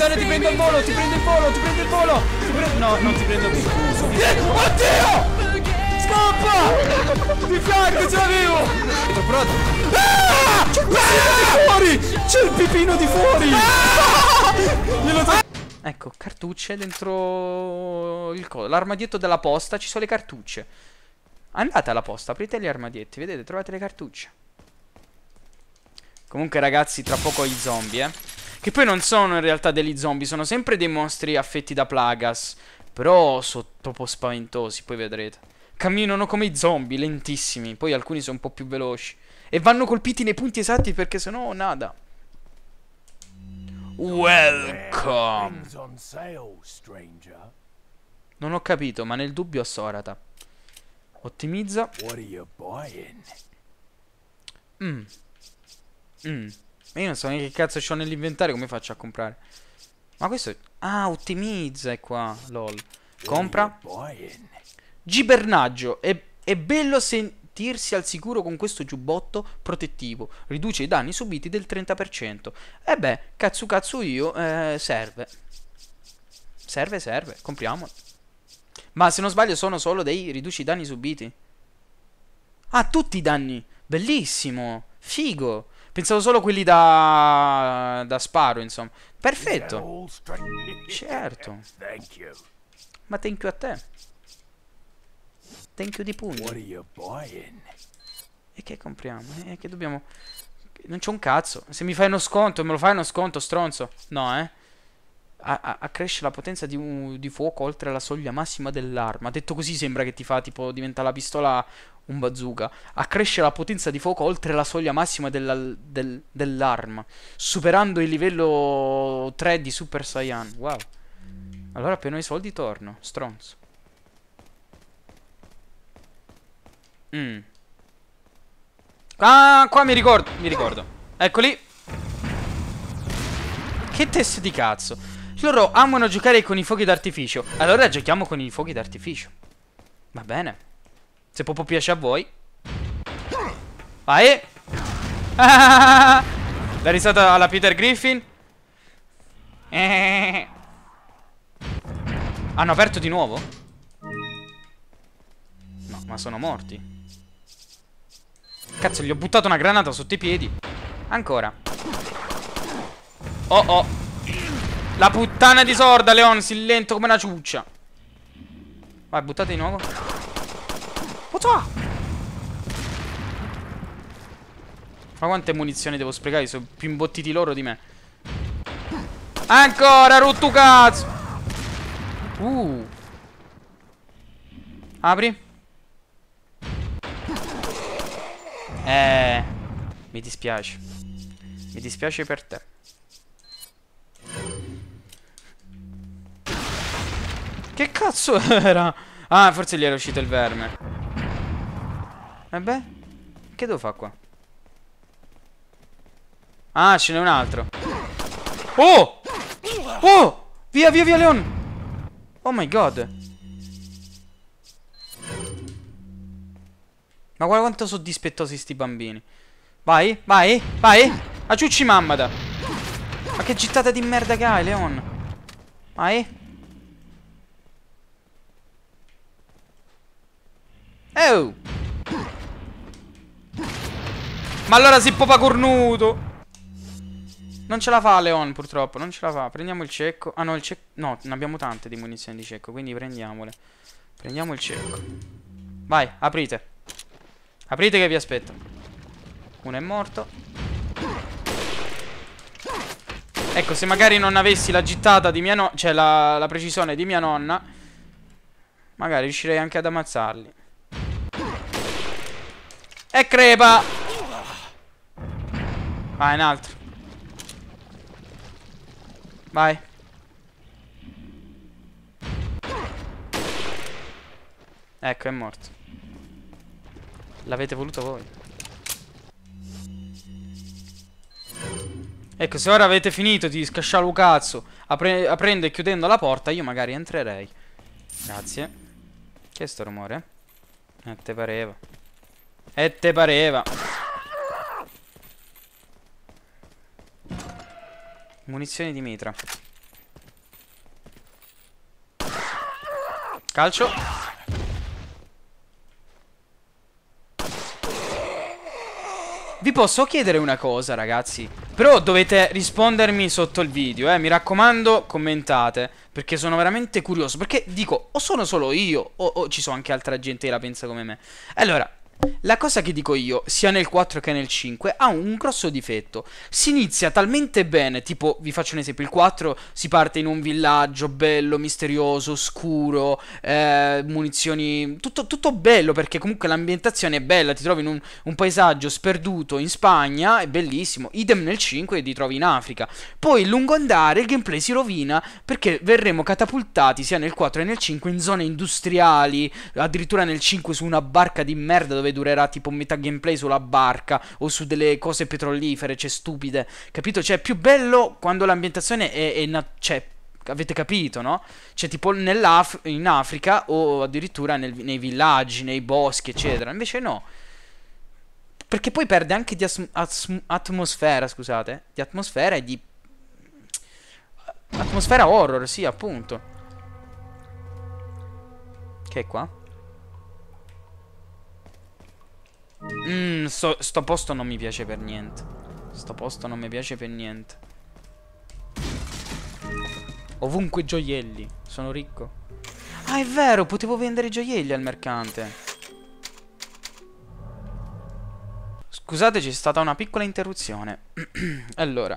Alessandro ti prendo il volo, ti prendo il volo, ti prendo il volo! No, non ti prendo più. Oddio! Scappa! Di fianco, ce l'avevo! Sono pronto! C'è il pipino di fuori! C'è il pipino di fuori! Ah! Ah! Ecco, cartucce dentro l'armadietto della posta, ci sono le cartucce. Andate alla posta, aprite gli armadietti, vedete, trovate le cartucce. Comunque ragazzi, tra poco i zombie, eh. Che poi non sono in realtà degli zombie, sono sempre dei mostri affetti da plagas. Però sono troppo spaventosi, poi vedrete. Camminano come i zombie, lentissimi. Poi alcuni sono un po' più veloci. E vanno colpiti nei punti esatti perché sennò nada. Welcome. Non ho capito, ma nel dubbio assorata. Ottimizza. Mm. Mm. Ma io non so neanche che cazzo c'ho nell'inventario, come faccio a comprare? Ma questo... Ah, ottimizza, è qua, lol. Compra. Oh, eh. Gibernaggio. È, è bello sentirsi al sicuro con questo giubbotto protettivo. Riduce i danni subiti del 30%. E eh beh, cazzo cazzo io, eh, serve. Serve, serve, compriamolo. Ma se non sbaglio sono solo dei riduci i danni subiti. Ah, tutti i danni. Bellissimo. Figo. Pensavo solo quelli da, da sparo, insomma. Perfetto. Certo. Ma thank you a te. Thank you di pugno. E che compriamo? E eh, che dobbiamo... Non c'è un cazzo. Se mi fai uno sconto, me lo fai uno sconto, stronzo. No, eh. A, a, accresce la potenza di, di, fuoco oltre la soglia massima dell'arma. Detto così sembra che ti fa tipo diventa la pistola un bazooka, accresce la potenza di fuoco oltre la soglia massima della, del, dell'arma, superando il livello 3 di Super Saiyan. Wow. Allora appena i soldi torno, stronzo. Mm. Ah, qua mi ricordo, mi ricordo. Eccoli. Che test di cazzo. Loro amano giocare con i fuochi d'artificio. Allora giochiamo con i fuochi d'artificio. Va bene. Se può piace a voi. Vai. Ah, la risata alla Peter Griffin. Hanno aperto di nuovo? No, ma sono morti. Cazzo, gli ho buttato una granata sotto i piedi. Ancora. Oh oh. La puttana di sorda, Leon, si lento come una ciuccia. Vai, buttate di nuovo. What's Ma quante munizioni devo sprecare? Sono più imbottiti loro di me. Ancora, rotto cazzo! Uh. Apri. Eh. Mi dispiace. Mi dispiace per te. Che cazzo era? Ah, forse gli era uscito il verme. Vabbè. Eh che devo fare qua? Ah, ce n'è un altro. Oh! Oh! Via, via, via, Leon! Oh my god. Ma guarda quanto sono dispettosi sti bambini. Vai, vai, vai. Aciucci mammada. Ma che gittata di merda che hai, Leon. Vai. Oh! Ma allora si popa cornuto. Non ce la fa Leon purtroppo, non ce la fa. Prendiamo il cecco. Ah no, il cecco. No, ne abbiamo tante di munizioni di cecco, quindi prendiamole. Prendiamo il cecco. Vai, aprite. Aprite che vi aspetto. Uno è morto. Ecco, se magari non avessi la gittata di mia nonna, cioè la, la precisione di mia nonna, magari riuscirei anche ad ammazzarli. E crepa! Vai, un altro. Vai. Ecco, è morto. L'avete voluto voi. Ecco, se ora avete finito di scasciare un cazzo apre aprendo e chiudendo la porta, io magari entrerei. Grazie. Che è sto rumore? E eh, te pareva. E eh, te pareva. Munizioni di mitra. Calcio. Vi posso chiedere una cosa, ragazzi. Però dovete rispondermi sotto il video, eh. Mi raccomando, commentate. Perché sono veramente curioso. Perché dico, o sono solo io, o, o ci sono anche altra gente che la pensa come me. Allora, la cosa che dico io, sia nel 4 che nel 5, ha un grosso difetto. Si inizia talmente bene, tipo, vi faccio un esempio, il 4 si parte in un villaggio bello, misterioso, scuro, eh, munizioni, tutto, tutto, bello perché comunque l'ambientazione è bella, ti trovi in un, un, paesaggio sperduto in Spagna, è bellissimo, idem nel 5 ti trovi in Africa. Poi lungo andare il gameplay si rovina perché verremo catapultati sia nel 4 che nel 5 in zone industriali, addirittura nel 5 su una barca di merda dove dove durerà tipo metà gameplay sulla barca o su delle cose petrolifere, cioè stupide, capito? Cioè è più bello quando l'ambientazione è, è na- cioè, avete capito, no? Cioè tipo in Africa o addirittura nel, nei villaggi, nei boschi, eccetera. Invece no. Perché poi perde anche di as- as- atmosfera, scusate, di atmosfera e di atmosfera horror, sì, appunto. Che è qua? Mmm, sto, sto posto non mi piace per niente. Sto posto non mi piace per niente. Ovunque gioielli. Sono ricco. Ah, è vero, potevo vendere gioielli al mercante. Scusate, c'è stata una piccola interruzione. allora,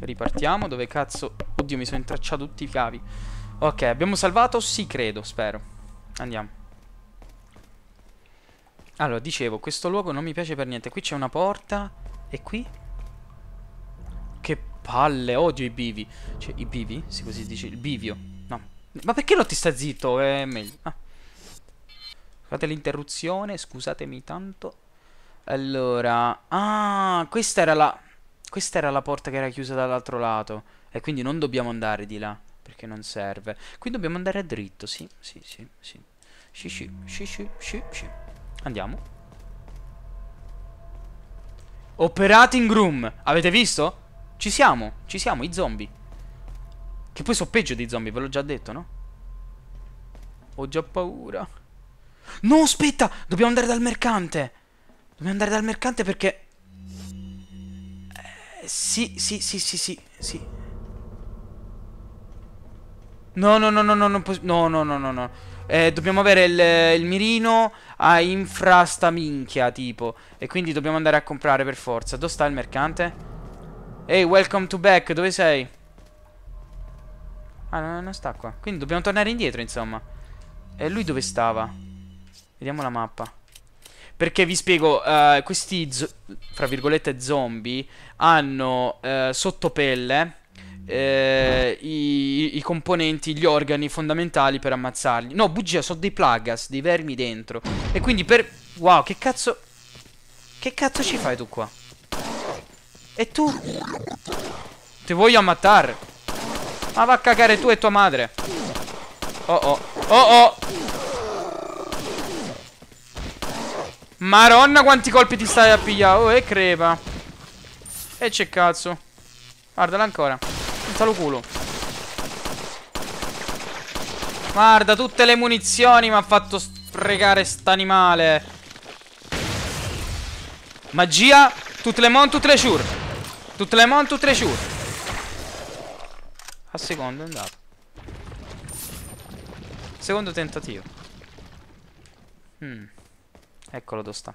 ripartiamo. Dove cazzo... Oddio, mi sono intracciato tutti i cavi. Ok, abbiamo salvato? Sì, credo, spero. Andiamo. Allora, dicevo, questo luogo non mi piace per niente. Qui c'è una porta. E qui? Che palle, odio i bivi. Cioè, i bivi? Se così si dice, il bivio. No. Ma perché non ti sta zitto? È meglio. Ah. Scusate l'interruzione, scusatemi tanto. Allora... Ah, questa era la... Questa era la porta che era chiusa dall'altro lato. E quindi non dobbiamo andare di là. Perché non serve. Qui dobbiamo andare a dritto, sì, sì, sì, sì. Sì, sì, sì, sì, sì, sì. Andiamo Operating room Avete visto? Ci siamo, ci siamo, i zombie Che poi so peggio dei zombie, ve l'ho già detto, no? Ho già paura No, aspetta, dobbiamo andare dal mercante Dobbiamo andare dal mercante perché eh, Sì, sì, sì, sì, sì, sì No, no, no, no, no, no, no, no, no, no, no. Eh, dobbiamo avere il, il mirino a infra minchia, tipo. E quindi dobbiamo andare a comprare per forza. Dove sta il mercante? Ehi, hey, welcome to back, dove sei? Ah, no, non sta qua. Quindi dobbiamo tornare indietro, insomma. E lui dove stava? Vediamo la mappa. Perché vi spiego, uh, questi, fra virgolette, zombie hanno uh, sottopelle eh, i, i, componenti, gli organi fondamentali per ammazzarli. No, bugia, sono dei plagas, dei vermi dentro. E quindi per... Wow, che cazzo... Che cazzo ci fai tu qua? E tu? Ti voglio ammattare. Ma va a cagare tu e tua madre. Oh oh. Oh oh. Maronna quanti colpi ti stai a pigliare. Oh, e crepa. E c'è cazzo. Guardala ancora. Senza lo culo Guarda tutte le munizioni mi ha fatto sprecare st'animale Magia Tutte le mon, tutte le sure Tutte le mon, tutte le sure A secondo è andato Secondo tentativo mm. Eccolo dove sta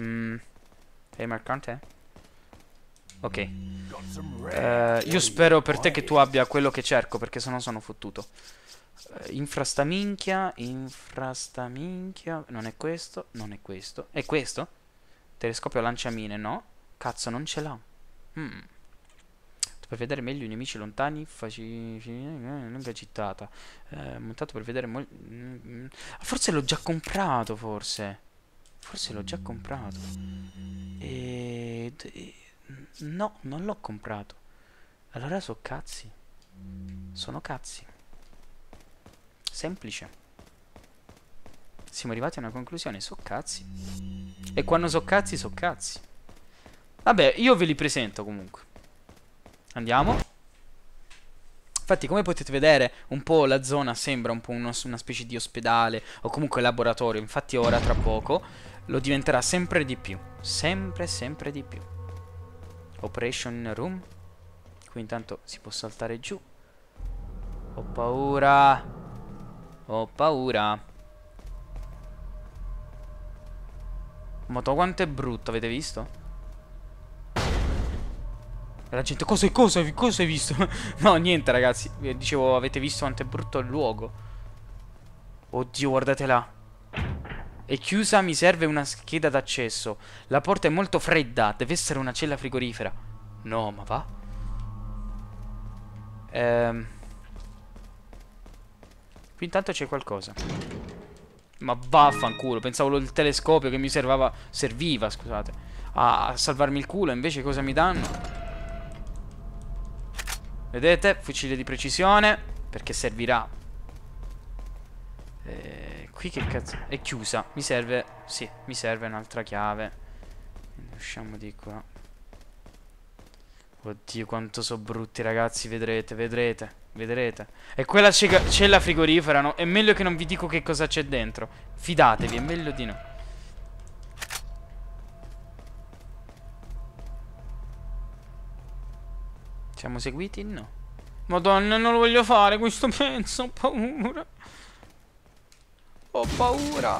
mm. Sei marcante? Ok. Uh, io spero per te che tu abbia quello che cerco, perché sennò sono fottuto. Uh, infrastaminchia, infrastaminchia, non è questo, non è questo. È questo? Telescopio lanciamine, no? Cazzo, non ce l'ha. Mm. Tu vedere meglio i nemici lontani, faci... lunga gittata. Uh, eh, montato per vedere... Mm, mm. Forse l'ho già comprato, forse. Forse l'ho già comprato. E... No, non l'ho comprato. Allora sono cazzi. Sono cazzi. Semplice. Siamo arrivati a una conclusione, so cazzi. E quando so cazzi, so cazzi. Vabbè, io ve li presento comunque. Andiamo. Infatti, come potete vedere, un po' la zona sembra un po' uno, una specie di ospedale o comunque laboratorio. Infatti ora, tra poco, lo diventerà sempre di più. Sempre, sempre di più. Operation Room Qui intanto si può saltare giù Ho paura Ho paura Moto quanto è brutto avete visto? La gente cosa, cosa, cosa hai visto? no niente ragazzi eh, Dicevo avete visto quanto è brutto il luogo Oddio guardate là è chiusa, mi serve una scheda d'accesso. La porta è molto fredda, deve essere una cella frigorifera. No, ma va. Ehm... Qui intanto c'è qualcosa. Ma vaffanculo, pensavo il telescopio che mi servava, serviva, scusate, a, a salvarmi il culo, invece cosa mi danno? Vedete? Fucile di precisione, perché servirà qui che cazzo... È chiusa. Mi serve... Sì, mi serve un'altra chiave. Usciamo di qua. Oddio, quanto sono brutti, ragazzi. Vedrete, vedrete, vedrete. E quella c'è la frigorifera, no? È meglio che non vi dico che cosa c'è dentro. Fidatevi, è meglio di no. Siamo seguiti? No. Madonna, non lo voglio fare questo pezzo, ho paura. Ho paura.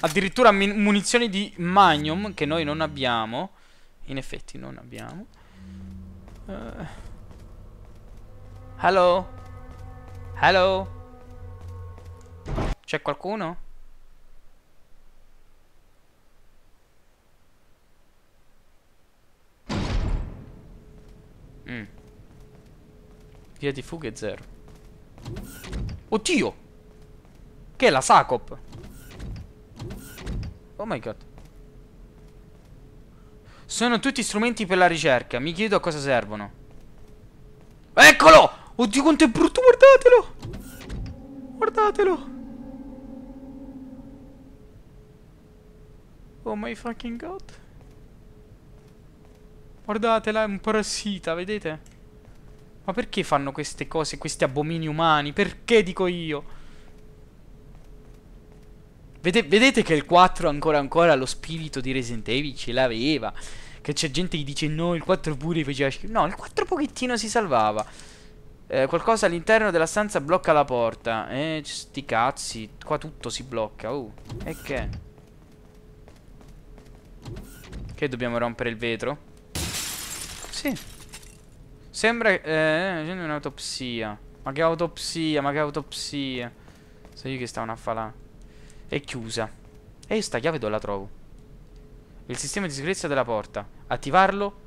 Addirittura munizioni di Magnum che noi non abbiamo. In effetti non abbiamo. Uh. Hello? Hello? C'è qualcuno? Mm. Via di fughe zero. Oddio! Che è la Sacop Oh my god Sono tutti strumenti per la ricerca Mi chiedo a cosa servono Eccolo Oddio quanto è brutto guardatelo Guardatelo Oh my fucking god Guardatela è un parassita vedete Ma perché fanno queste cose Questi abomini umani Perché dico io Vede, vedete che il 4 ancora ancora lo spirito di Resident Evil ce l'aveva. Che c'è gente che dice no, il 4 pure faceva schifo. No, il 4 pochettino si salvava. Eh, qualcosa all'interno della stanza blocca la porta. Eh, sti cazzi. Qua tutto si blocca. Oh, e che? Che dobbiamo rompere il vetro? Sì. Sembra... che... Eh, c'è eh, un'autopsia. Ma che autopsia, ma che autopsia. Sai so che stavano a falà. È chiusa. E io sta chiave dove la trovo? Il sistema di sicurezza della porta. Attivarlo?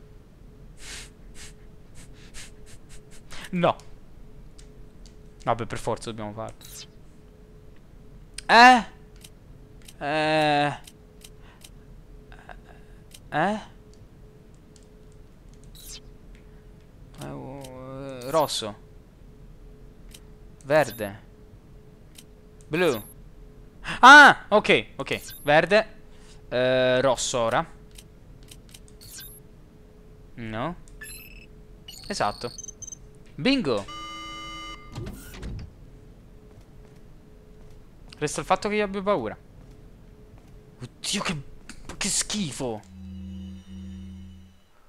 no. Vabbè, per forza dobbiamo farlo. Eh? Eh? Eh? eh rosso. Verde. Blu. Ah, ok, ok. Verde. Eh, rosso ora. No. Esatto. Bingo. Resta il fatto che io abbia paura. Oddio, che, che schifo.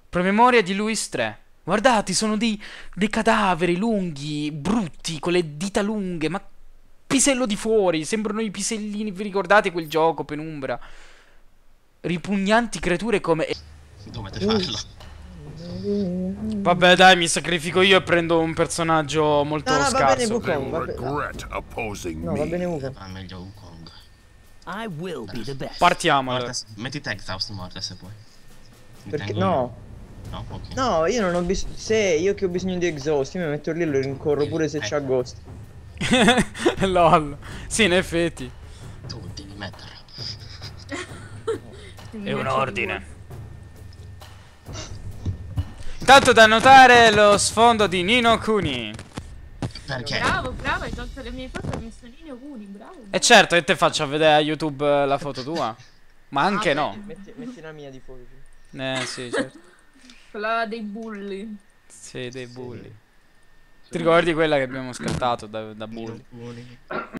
Promemoria di Luis 3. Guardate, sono dei, dei cadaveri lunghi, brutti, con le dita lunghe. Ma pisello di fuori, sembrano i pisellini, vi ricordate quel gioco, Penumbra? Ripugnanti creature come... Dovete farlo. Vabbè dai, mi sacrifico io e prendo un personaggio molto no, no, scarso. Va bene Wukong, va, be no, va bene Wukong. Ah, meglio Wukong. I will be the best. Partiamo. Mortes, metti Texas morte se puoi. Perché no? No, okay. no, io non ho bisogno. Se io che ho bisogno di exhaust, io mi metto lì e lo rincorro pure se c'è agosto. LOL. Sì, in effetti. Tu devi metterlo. È un ordine. Intanto da notare lo sfondo di Nino Kuni. Perché? Bravo, bravo, hai tolto le mie foto e messo Nino Kuni, bravo, bravo. E certo, e te faccio vedere a YouTube eh, la foto tua. Ma ah, anche ah, no. Metti, metti, una mia di fuori. Eh, sì, certo. Quella dei bulli. Sì, dei bulli. Ti ricordi quella che abbiamo scattato da, da bulli?